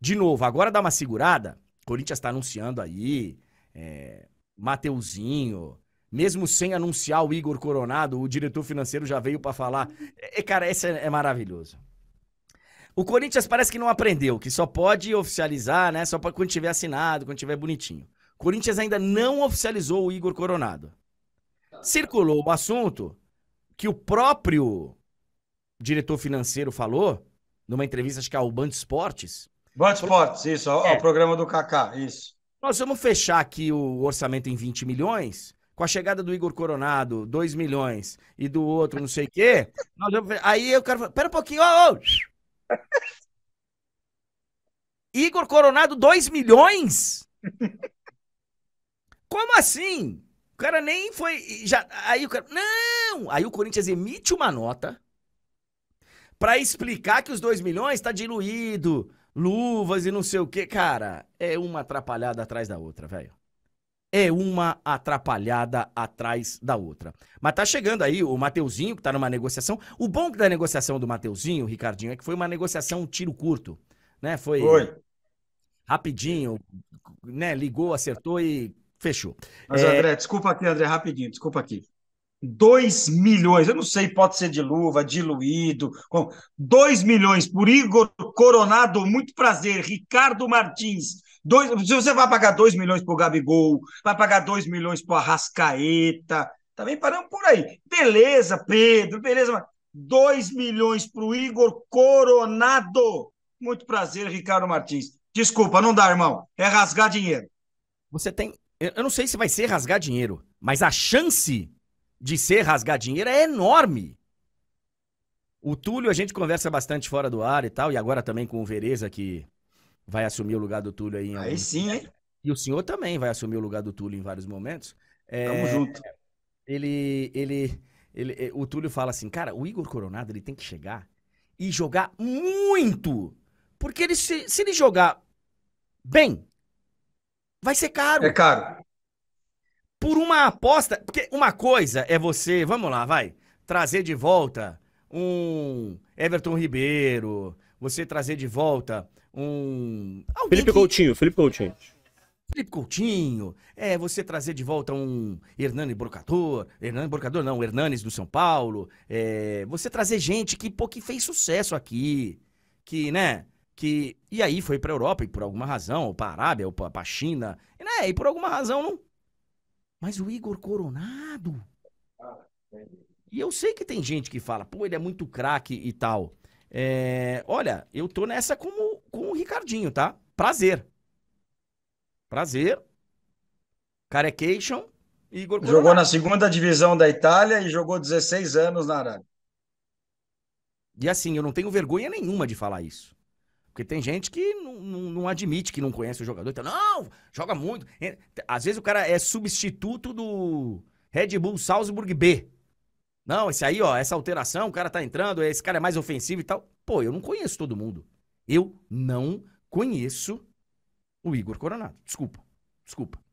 De novo, agora dá uma segurada. Corinthians está anunciando aí. É, Mateuzinho. Mesmo sem anunciar o Igor Coronado, o diretor financeiro já veio para falar. É, cara, esse é, é maravilhoso. O Corinthians parece que não aprendeu, que só pode oficializar, né? Só pra, quando tiver assinado, quando tiver bonitinho. O Corinthians ainda não oficializou o Igor Coronado. Circulou o assunto que o próprio diretor financeiro falou, numa entrevista, acho que é ao Band Esportes, Band Esportes, isso, é. o programa do Kaká, isso. Nós vamos fechar aqui o orçamento em 20 milhões, com a chegada do Igor Coronado, 2 milhões, e do outro não sei o quê. Vamos... Aí eu quero. Pera um pouquinho, ô! ô. Igor Coronado, 2 milhões? Como assim? O cara nem foi. Já, aí o cara. Não! Aí o Corinthians emite uma nota para explicar que os 2 milhões está diluído luvas e não sei o que, cara. É uma atrapalhada atrás da outra, velho. É uma atrapalhada atrás da outra. Mas tá chegando aí o Mateuzinho, que tá numa negociação. O bom da negociação do Mateuzinho, Ricardinho, é que foi uma negociação um tiro curto, né? Foi, foi. rapidinho, né? Ligou, acertou e fechou. Mas, é... André, desculpa aqui, André, rapidinho, desculpa aqui. 2 milhões, eu não sei, pode ser de luva, diluído, 2 milhões por Igor Coronado, muito prazer, Ricardo Martins. Dois, você vai pagar 2 milhões por Gabigol, vai pagar 2 milhões por Arrascaeta, também tá paramos por aí. Beleza, Pedro, beleza, mas 2 milhões para o Igor Coronado. Muito prazer, Ricardo Martins. Desculpa, não dá, irmão. É rasgar dinheiro. Você tem. Eu não sei se vai ser rasgar dinheiro, mas a chance de ser rasgar dinheiro é enorme. O Túlio a gente conversa bastante fora do ar e tal, e agora também com o Vereza que vai assumir o lugar do Túlio aí. Em aí algum... sim, hein? E o senhor também vai assumir o lugar do Túlio em vários momentos. É... Tamo junto. Ele, ele, ele, é, o Túlio fala assim, cara, o Igor Coronado ele tem que chegar e jogar muito, porque ele se, se ele jogar bem, vai ser caro. É caro por uma aposta. Porque uma coisa é você, vamos lá, vai, trazer de volta um Everton Ribeiro, você trazer de volta um. Felipe que... Coutinho, Felipe Coutinho. Felipe Coutinho, é você trazer de volta um Hernani Brocador, Hernani Brocador não, Hernanes do São Paulo, é, você trazer gente que, pô, que fez sucesso aqui, que, né, que, e aí foi pra Europa e por alguma razão, ou pra Arábia, ou pra, China, e, né, e por alguma razão não, mas o Igor Coronado. Ah, é. E eu sei que tem gente que fala, pô, ele é muito craque e tal. É, olha, eu tô nessa como, com o Ricardinho, tá? Prazer. Prazer. Carecation. Igor Coronado. Jogou na segunda divisão da Itália e jogou 16 anos na Arábia. E assim, eu não tenho vergonha nenhuma de falar isso. Porque tem gente que não, não, não admite que não conhece o jogador. Então, não, joga muito. Às vezes o cara é substituto do Red Bull Salzburg B. Não, esse aí, ó, essa alteração, o cara tá entrando, esse cara é mais ofensivo e tal. Pô, eu não conheço todo mundo. Eu não conheço o Igor Coronado. Desculpa, desculpa.